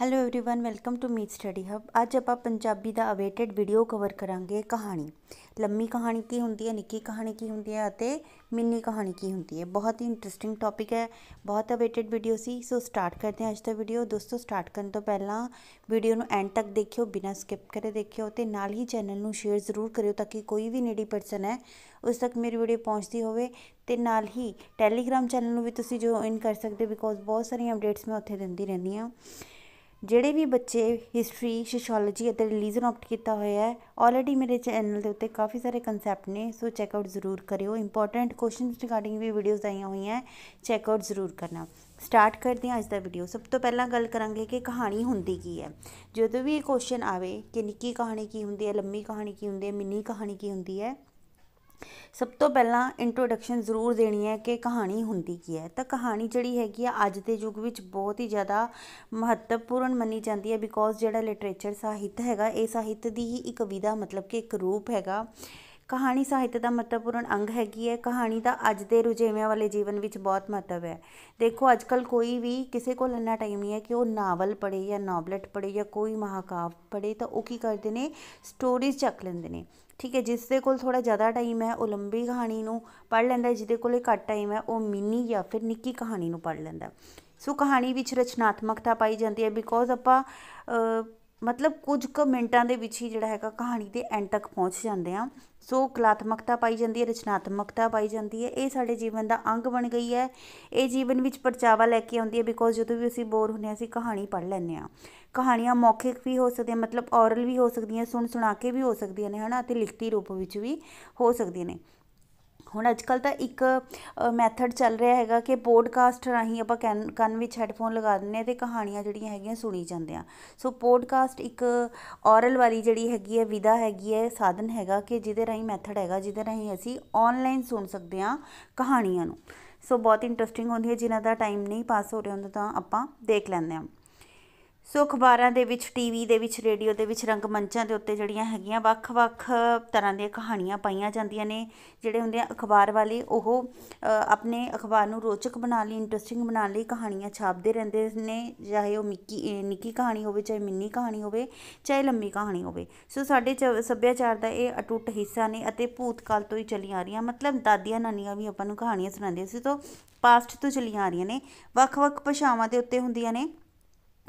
hello everyone welcome to meet study hub ਅੱਜ ਆਪਾਂ ਪੰਜਾਬੀ ਦਾ ਅਵੇਟਡ ਵੀਡੀਓ ਕਵਰ ਕਰਾਂਗੇ ਕਹਾਣੀ ਲੰਮੀ ਕਹਾਣੀ ਕੀ ਹੁੰਦੀ ਹੈ ਨਿੱਕੀ ਕਹਾਣੀ ਕੀ ਹੁੰਦੀ ਹੈ ਅਤੇ ਮਿੰਨੀ ਕਹਾਣੀ ਕੀ ਹੁੰਦੀ ਹੈ ਬਹੁਤ ਹੀ ਇੰਟਰਸਟਿੰਗ ਟੌਪਿਕ ਹੈ ਬਹੁਤ ਅਵੇਟਡ ਵੀਡੀਓ ਸੀ ਸੋ ਸਟਾਰਟ ਕਰਦੇ ਹਾਂ ਅੱਜ ਦਾ ਵੀਡੀਓ ਦੋਸਤੋ ਸਟਾਰਟ ਕਰਨ ਤੋਂ ਪਹਿਲਾਂ ਵੀਡੀਓ ਨੂੰ ਐਂਡ ਤੱਕ ਦੇਖਿਓ ਬਿਨਾਂ ਸਕਿਪ ਕਰੇ ਦੇਖਿਓ ਤੇ ਨਾਲ ਹੀ ਚੈਨਲ ਨੂੰ ਸ਼ੇਅਰ ਜ਼ਰੂਰ ਕਰਿਓ ਤਾਂ ਕਿ ਕੋਈ ਵੀ ਨੀਡੀ ਪਰਸਨ ਹੈ ਉਸ ਤੱਕ ਮੇਰੀ ਵੀਡੀਓ ਪਹੁੰਚਦੀ ਹੋਵੇ ਤੇ ਨਾਲ ਹੀ ਟੈਲੀਗ੍ਰam ਚੈਨਲ ਨੂੰ ਵੀ ਤੁਸੀਂ ਜੋਇਨ ਕਰ ਸਕਦੇ ਬਿਕੋਜ਼ ਬਹੁਤ ਸਾਰੀਆਂ ਅਪਡੇਟਸ ਮੈਂ ਉੱਥੇ ਦਿੰਦੀ ਰਹਿੰਦੀ ਹਾਂ ਜਿਹੜੇ ਵੀ ਬੱਚੇ ਹਿਸਟਰੀ ਸੋਸ਼ੀਓਲੋਜੀ ਅਤੇ ਰਿਲੀਜਨ ਆਪਟ ਕੀਤਾ ਹੋਇਆ ਹੈ ਆਲਰੇਡੀ ਮੇਰੇ ਚੈਨਲ ਦੇ ਉੱਤੇ ਕਾਫੀ ਸਾਰੇ ਕਨਸੈਪਟ ਨੇ ਸੋ ਚੈੱਕ ਆਊਟ ਜ਼ਰੂਰ ਕਰਿਓ ਇੰਪੋਰਟੈਂਟ ਕੁਐਸਚਨਸ ਰਿਗਾਰਡਿੰਗ ਵੀ ਵੀਡੀਓਜ਼ ਆਈਆਂ ਹੋਈਆਂ ਚੈੱਕ ਆਊਟ ਜ਼ਰੂਰ ਕਰਨਾ ਸਟਾਰਟ ਕਰਦੇ ਹਾਂ ਅੱਜ ਦਾ ਵੀਡੀਓ ਸਭ ਤੋਂ ਪਹਿਲਾਂ ਗੱਲ ਕਰਾਂਗੇ ਕਿ ਕਹਾਣੀ ਹੁੰਦੀ ਕੀ ਹੈ ਜਦੋਂ ਵੀ ਇਹ ਕੁਐਸਚਨ ਆਵੇ ਕਿ ਨਿੱਕੀ ਕਹਾਣੀ ਕੀ ਹੁੰਦੀ ਹੈ ਲੰਮੀ ਕਹਾਣੀ ਕੀ ਹੁੰਦੀ ਹੈ ਮਿੰਨੀ ਕਹਾਣੀ ਕੀ ਹੁੰਦੀ ਹੈ ਸਭ ਤੋਂ ਪਹਿਲਾਂ ਇੰਟਰੋਡਕਸ਼ਨ ਜ਼ਰੂਰ ਦੇਣੀ ਹੈ ਕਿ ਕਹਾਣੀ ਹੁੰਦੀ ਕੀ ਹੈ ਤਾਂ ਕਹਾਣੀ ਜਿਹੜੀ ਹੈਗੀ ਆ ਅੱਜ ਦੇ ਯੁੱਗ ਵਿੱਚ ਬਹੁਤ ਹੀ ਜ਼ਿਆਦਾ ਮਹੱਤਵਪੂਰਨ ਮੰਨੀ ਜਾਂਦੀ ਹੈ ਬਿਕੋਜ਼ ਜਿਹੜਾ ਲਿਟਰੇਚਰ ਸਾਹਿਤ ਹੈਗਾ ਇਹ ਸਾਹਿਤ ਦੀ ਹੀ ਇੱਕ ਵਿਧਾ ਮਤਲਬ ਕਿ ਇੱਕ ਰੂਪ ਹੈਗਾ ਕਹਾਣੀ ਸਾਹਿਤ ਦਾ ਮਹੱਤਵਪੂਰਨ ਅੰਗ ਹੈਗੀ ਹੈ ਕਹਾਣੀ ਦਾ ਅੱਜ ਦੇ ਰੁਝੇਵਿਆਂ ਵਾਲੇ ਜੀਵਨ ਵਿੱਚ ਬਹੁਤ ਮਹੱਤਵ ਹੈ ਦੇਖੋ ਅੱਜਕੱਲ ਕੋਈ ਵੀ ਕਿਸੇ ਕੋਲ ਇੰਨਾ ਟਾਈਮ ਨਹੀਂ ਹੈ ਕਿ ਉਹ ਨਾਵਲ ਪੜ੍ਹੇ ਜਾਂ ਨੋਬਲੇਟ ਪੜ੍ਹੇ ਜਾਂ ਕੋਈ ਮਹਾਕਾਵ ਪੜ੍ਹੇ ਤਾਂ ਉਹ ਕੀ ਕਰਦੇ ਨੇ ਸਟੋਰੀਜ਼ ਚੱਕ ਲੈਂਦੇ ਨੇ ਠੀਕ ਹੈ ਜਿਸ ਦੇ ਕੋਲ ਥੋੜਾ ਜ਼ਿਆਦਾ ਟਾਈਮ ਹੈ ਉਹ ਲੰਬੀ ਕਹਾਣੀ ਨੂੰ ਪੜ ਲੈਂਦਾ ਜਿਹਦੇ ਕੋਲੇ ਘੱਟ ਟਾਈਮ ਹੈ ਉਹ ਮਿੰਨੀ ਜਾਂ ਫਿਰ ਨਿੱਕੀ ਕਹਾਣੀ ਨੂੰ ਪੜ ਲੈਂਦਾ ਸੋ ਕਹਾਣੀ ਵਿੱਚ ਰਚਨਾਤਮਕਤਾ ਪਾਈ ਜਾਂਦੀ ਹੈ ਬਿਕੋਜ਼ ਆਪਾਂ ਮਤਲਬ ਕੁਝ ਕੁ ਮਿੰਟਾਂ ਦੇ ਵਿੱਚ ਹੀ ਜਿਹੜਾ ਹੈਗਾ ਕਹਾਣੀ ਦੇ ਐਂਡ ਤੱਕ ਪਹੁੰਚ ਜਾਂਦੇ ਆ ਸੋ ਕਲਾਤਮਕਤਾ ਪਾਈ ਜਾਂਦੀ ਹੈ ਰਚਨਾਤਮਕਤਾ ਪਾਈ ਜਾਂਦੀ ਹੈ ਇਹ ਸਾਡੇ ਜੀਵਨ ਦਾ ਅੰਗ ਬਣ ਗਈ ਹੈ ਇਹ ਜੀਵਨ ਵਿੱਚ ਪਰਚਾਵਾ ਲੈ ਕੇ ਆਉਂਦੀ ਹੈ ਬਿਕੋਜ਼ ਜਦੋਂ ਵੀ ਅਸੀਂ ਬੋਰ ਹੁੰਦੇ ਆ ਅਸੀਂ ਕਹਾਣੀ ਪੜ੍ਹ ਲੈਂਦੇ ਆ ਕਹਾਣੀਆਂ ਮੌਖਿਕ ਵੀ ਹੋ ਸਕਦੀਆਂ ਮਤਲਬ ਔਰਲ ਵੀ ਹੋ ਸਕਦੀਆਂ ਸੁਣ ਸੁਣਾ ਕੇ ਵੀ ਹੋ ਸਕਦੀਆਂ ਨੇ ਹਨਾ ਤੇ ਲਿਖਤੀ ਰੂਪ ਵਿੱਚ ਵੀ ਹੋ ਸਕਦੀਆਂ ਨੇ ਹੁਣ ਅੱਜ ਕੱਲ ਤਾਂ ਇੱਕ ਮੈਥਡ ਚੱਲ ਰਿਹਾ ਹੈਗਾ ਕਿ ਪੋਡਕਾਸਟ ਰਾਹੀਂ ਆਪਾਂ ਕੰਨ ਵਿੱਚ ਹੈੱਡਫੋਨ ਲਗਾ ਦਿੰਨੇ ਤੇ ਕਹਾਣੀਆਂ ਜਿਹੜੀਆਂ ਹੈਗੀਆਂ ਸੁਣੀ ਜਾਂਦੇ ਆ ਸੋ ਪੋਡਕਾਸਟ ਇੱਕ ਔਰਲ ਵਾਲੀ ਜਿਹੜੀ ਹੈਗੀ ਹੈ ਵਿਧਾ ਹੈਗੀ ਹੈ ਸਾਧਨ ਹੈਗਾ ਕਿ ਜਿਹਦੇ ਰਾਹੀਂ ਮੈਥਡ ਹੈਗਾ ਜਿਹਦੇ ਰਾਹੀਂ ਅਸੀਂ ਆਨਲਾਈਨ ਸੁਣ ਸਕਦੇ ਆ ਕਹਾਣੀਆਂ ਨੂੰ ਸੋ ਬਹੁਤ ਇੰਟਰਸਟਿੰਗ ਹੁੰਦੀ ਹੈ ਜਿਨ੍ਹਾਂ ਦਾ ਟਾਈਮ ਨਹੀਂ ਪਾਸ ਹੋ ਰਿਹਾ ਹੁੰਦਾ ਤਾਂ ਆਪਾਂ ਦੇਖ ਲੈਂਦੇ ਆ ਸੋ ਅਖਬਾਰਾਂ ਦੇ ਵਿੱਚ ਟੀਵੀ ਦੇ ਵਿੱਚ ਰੇਡੀਓ ਦੇ ਵਿੱਚ ਰੰਗ ਮੰਚਾਂ ਦੇ ਉੱਤੇ ਜਿਹੜੀਆਂ ਹੈਗੀਆਂ ਵੱਖ-ਵੱਖ ਤਰ੍ਹਾਂ ਦੀਆਂ ਕਹਾਣੀਆਂ ਪਾਈਆਂ ਜਾਂਦੀਆਂ ਨੇ ਜਿਹੜੇ ਹੁੰਦੇ ਆ ਅਖਬਾਰ ਵਾਲੇ ਉਹ ਆਪਣੇ ਅਖਬਾਰ ਨੂੰ ਰੋਚਕ ਬਣਾ ਲਈ ਇੰਟਰਸਟਿੰਗ ਬਣਾ ਲਈ ਕਹਾਣੀਆਂ ਛਾਪਦੇ ਰਹਿੰਦੇ ਨੇ ਚਾਹੇ ਉਹ ਮਿੱਕੀ ਨਿੱਕੀ ਕਹਾਣੀ ਹੋਵੇ ਚਾਹੇ ਮਿੰਨੀ ਕਹਾਣੀ ਹੋਵੇ ਚਾਹੇ ਲੰਮੀ ਕਹਾਣੀ ਹੋਵੇ ਸੋ ਸਾਡੇ ਸੱਭਿਆਚਾਰ ਦਾ ਇਹ ਅਟੁੱਟ ਹਿੱਸਾ ਨੇ ਅਤੇ ਭੂਤਕਾਲ ਤੋਂ ਹੀ ਚੱਲੀ ਆ ਰਹੀਆਂ ਮਤਲਬ ਦਾਦੀਆਂ ਨਾਨੀਆਂ ਵੀ ਆਪਾਂ ਨੂੰ ਕਹਾਣੀਆਂ ਸੁਣਾਉਂਦੀਆਂ ਸੀ ਤੋਂ ਪਾਸਟ ਤੋਂ ਚੱਲੀਆਂ ਆ ਰਹੀਆਂ ਨੇ ਵੱਖ-ਵੱਖ ਭਾਸ਼ਾਵਾਂ ਦੇ ਉੱਤੇ ਹੁੰਦੀਆਂ ਨੇ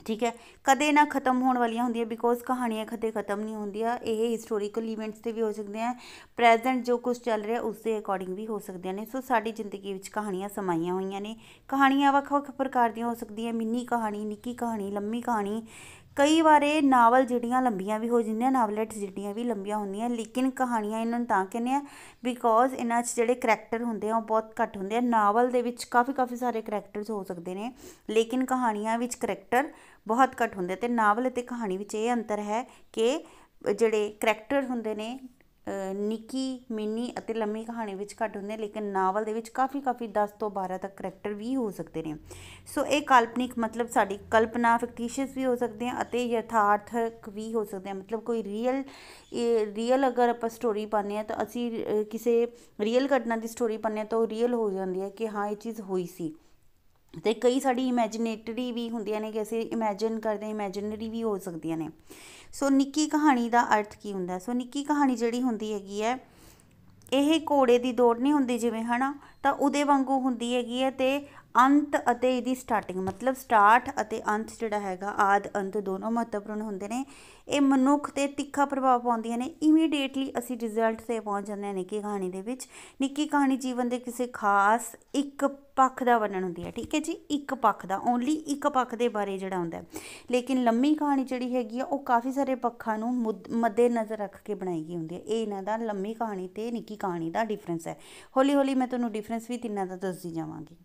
ਠੀਕ ਹੈ ਕਦੇ ਨਾ ਖਤਮ ਹੋਣ ਵਾਲੀਆਂ ਹੁੰਦੀਆਂ ਬਿਕੋਜ਼ ਕਹਾਣੀਆਂ ਖਤੇ ਖਤਮ ਨਹੀਂ ਹੁੰਦੀਆਂ ਇਹ ਹਿਸਟੋਰੀਕਲ ਇਵੈਂਟਸ ਤੇ ਵੀ ਹੋ ਸਕਦੇ ਆ ਪ੍ਰੈਜ਼ੈਂਟ ਜੋ ਕੁਝ ਚੱਲ ਰਿਹਾ ਉਸ ਦੇ ਅਕੋਰਡਿੰਗ ਵੀ ਹੋ ਸਕਦੀਆਂ ਨੇ ਸੋ ਸਾਡੀ ਜ਼ਿੰਦਗੀ ਵਿੱਚ ਕਹਾਣੀਆਂ ਸਮਾਈਆਂ ਹੋਈਆਂ ਨੇ ਕਹਾਣੀਆਂ ਵੱਖ-ਵੱਖ ਪ੍ਰਕਾਰ ਦੀਆਂ ਹੋ ਸਕਦੀਆਂ ਮਿੰਨੀ ਕਹਾਣੀ ਨਿੱਕੀ ਕਹਾਣੀ ਲੰਮੀ ਕਹਾਣੀ ਕਈ ਵਾਰ ਇਹ ਨਾਵਲ ਜਿਹੜੀਆਂ ਲੰਬੀਆਂ ਵੀ ਹੋ ਜਾਂਦੀਆਂ ਨਾਵਲੇਟਸ ਜਿਹੜੀਆਂ ਵੀ ਲੰਬੀਆਂ ਹੁੰਦੀਆਂ ਲੇਕਿਨ ਕਹਾਣੀਆਂ ਇਹਨਾਂ ਨੂੰ ਤਾਂ ਕਹਿੰਦੇ ਆ ਬਿਕੋਜ਼ ਇਹਨਾਂ 'ਚ ਜਿਹੜੇ ਕਰੈਕਟਰ ਹੁੰਦੇ ਆ ਉਹ ਬਹੁਤ ਘੱਟ ਹੁੰਦੇ ਆ ਨਾਵਲ ਦੇ ਵਿੱਚ ਕਾਫੀ ਕਾਫੀ ਸਾਰੇ ਕਰੈਕਟਰਸ ਹੋ ਸਕਦੇ ਨੇ ਲੇਕਿਨ ਕਹਾਣੀਆਂ ਵਿੱਚ ਕਰੈਕਟਰ ਬਹੁਤ ਘੱਟ ਹੁੰਦੇ ਤੇ ਨਾਵਲ ਅਤੇ ਕਹਾਣੀ ਵਿੱਚ ਇਹ ਅੰਤਰ ਹੈ ਕਿ ਜਿਹੜੇ ਕਰੈਕਟਰ ਹੁੰਦੇ ਨੇ ਨਿੱਕੀ ਮਿੰਨੀ ਅਤੇ ਲੰਮੀ ਕਹਾਣੀ ਵਿੱਚ ਘੱਟ ਹੁੰਦੇ ਲੇਕਿਨ ਨਾਵਲ ਦੇ ਵਿੱਚ ਕਾਫੀ ਕਾਫੀ 10 ਤੋਂ 12 ਤੱਕ ਕੈਰੈਕਟਰ ਵੀ ਹੋ ਸਕਦੇ ਨੇ ਸੋ ਇਹ ਕਾਲਪਨਿਕ ਮਤਲਬ ਸਾਡੀ ਕਲਪਨਾ ਫਿਕਟੀਸ਼ੀਅਸ ਵੀ ਹੋ ਸਕਦੇ ਆ ਅਤੇ ਯਥਾਰਥਕ ਵੀ ਹੋ ਸਕਦੇ ਆ ਮਤਲਬ ਕੋਈ ਰੀਅਲ ਰੀਅਲ ਅਗਰ ਆਪਾਂ ਸਟੋਰੀ ਪਾਣੇ ਆ ਤਾਂ ਅਸੀਂ ਕਿਸੇ ਰੀਅਲ ਘਟਨਾ ਦੀ ਸਟੋਰੀ ਪਾਣੇ ਤਾਂ ਉਹ ਰੀਅਲ ਹੋ ਜਾਂਦੀ ਹੈ ਕਿ ਹਾਂ ਇਹ ਚੀਜ਼ ਹੋਈ ਸੀ ਤੇ ਕਈ ਸਾਡੀ ਇਮੇਜਿਨੇਟਰੀ ਵੀ ਹੁੰਦੀਆਂ ਨੇ ਕਿ ਅਸੀਂ ਇਮੇਜਿਨ ਕਰਦੇ ਇਮੇਜਿਨਰੀ ਵੀ ਹੋ ਸਕਦੀਆਂ ਨੇ ਸੋ ਨਿੱਕੀ ਕਹਾਣੀ ਦਾ ਅਰਥ ਕੀ ਹੁੰਦਾ ਸੋ ਨਿੱਕੀ ਕਹਾਣੀ ਜਿਹੜੀ ਹੁੰਦੀ ਹੈਗੀ ਹੈ ਇਹ ਘੋੜੇ ਦੀ ਦੌੜ ਨਹੀਂ ਹੁੰਦੀ ਜਿਵੇਂ ਹਨਾ ਤਾਂ ਉਹਦੇ ਵਾਂਗੂ ਹੁੰਦੀ ਹੈਗੀ ਹੈ ਤੇ ਅੰਤ ਅਤੇ ਇਹਦੀ ਸਟਾਰਟਿੰਗ ਮਤਲਬ ਸਟਾਰਟ ਅਤੇ ਅੰਤ ਜਿਹੜਾ ਹੈਗਾ ਆਦ ਅੰਤ ਦੋਨੋਂ ਮਹੱਤਵਪੂਰਨ ਹੁੰਦੇ ਨੇ ਇਹ ਮਨੁੱਖ ਤੇ ਤਿੱਖਾ ਪ੍ਰਭਾਵ ਪਾਉਂਦੀਆਂ ਨੇ ਇਮੀਡੀਏਟਲੀ ਅਸੀਂ ਰਿਜ਼ਲਟ ਤੇ ਪਹੁੰਚ ਜਾਂਦੇ ਹਾਂ ਨਿੱਕੀ ਕਹਾਣੀ ਦੇ ਵਿੱਚ ਨਿੱਕੀ ਕਹਾਣੀ ਜੀਵਨ ਦੇ ਕਿਸੇ ਖਾਸ ਇੱਕ ਪੱਖ ਦਾ ਵਰਣਨ ਹੁੰਦੀ ਹੈ ਠੀਕ ਹੈ ਜੀ ਇੱਕ ਪੱਖ ਦਾ ਓਨਲੀ ਇੱਕ ਪੱਖ ਦੇ ਬਾਰੇ ਜਿਹੜਾ ਹੁੰਦਾ ਲੇਕਿਨ ਲੰਮੀ ਕਹਾਣੀ ਜਿਹੜੀ ਹੈਗੀ ਆ ਉਹ ਕਾਫੀ ਸਾਰੇ ਪੱਖਾਂ ਨੂੰ ਮੱਦੇ ਨਜ਼ਰ ਰੱਖ ਕੇ ਬਣਾਈ ਗਈ ਹੁੰਦੀ ਹੈ ਇਹ ਇਹਨਾਂ ਦਾ ਲੰਮੀ ਕਹਾਣੀ ਤੇ ਨਿੱਕੀ ਕਹਾਣੀ ਦਾ ਡਿਫਰੈਂਸ ਹੈ ਹੌਲੀ ਹੌਲੀ ਮੈਂ ਤੁਹਾਨੂੰ ਡਿਫਰੈਂਸ ਵੀ ਤਿੰਨਾਂ ਦਾ ਦੱਸਦੀ ਜਾਵਾਂਗੀ